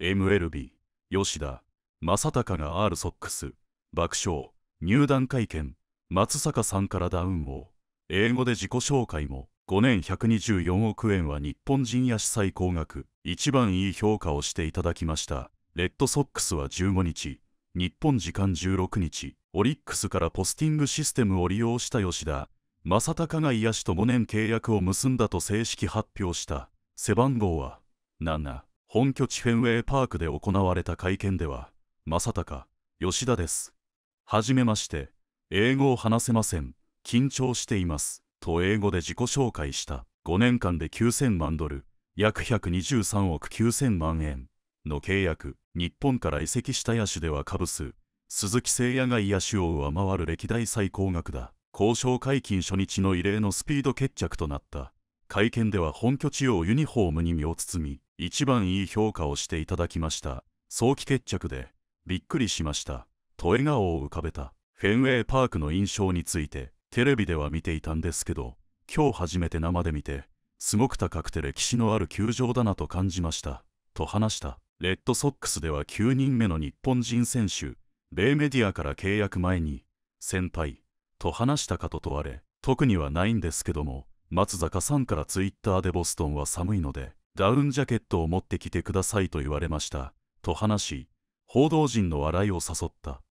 MLB 吉田正隆が R ソックス爆笑入団会見松坂さんからダウンを英語で自己紹介も5年124億円は日本人野手最高額一番いい評価をしていただきましたレッドソックスは15日日本時間16日オリックスからポスティングシステムを利用した吉田正隆が野手と5年契約を結んだと正式発表した背番号は7本拠地フェンウェイパークで行われた会見では、正隆、吉田です。はじめまして、英語を話せません、緊張しています、と英語で自己紹介した。5年間で9000万ドル、約123億9000万円の契約、日本から移籍した野手では株数、鈴木誠也が野手を上回る歴代最高額だ。交渉解禁初日の異例のスピード決着となった。会見では本拠地をユニフォームに身を包み、一番いい評価をしていただきました。早期決着で、びっくりしました。と笑顔を浮かべた。フェンウェイパークの印象について、テレビでは見ていたんですけど、今日初めて生で見て、すごく高くて歴史のある球場だなと感じました。と話した。レッドソックスでは9人目の日本人選手、米メディアから契約前に、先輩、と話したかと問われ、特にはないんですけども、松坂さんからツイッターでボストンは寒いので、ダウンジャケットを持ってきてくださいと言われました、と話し、報道陣の笑いを誘った。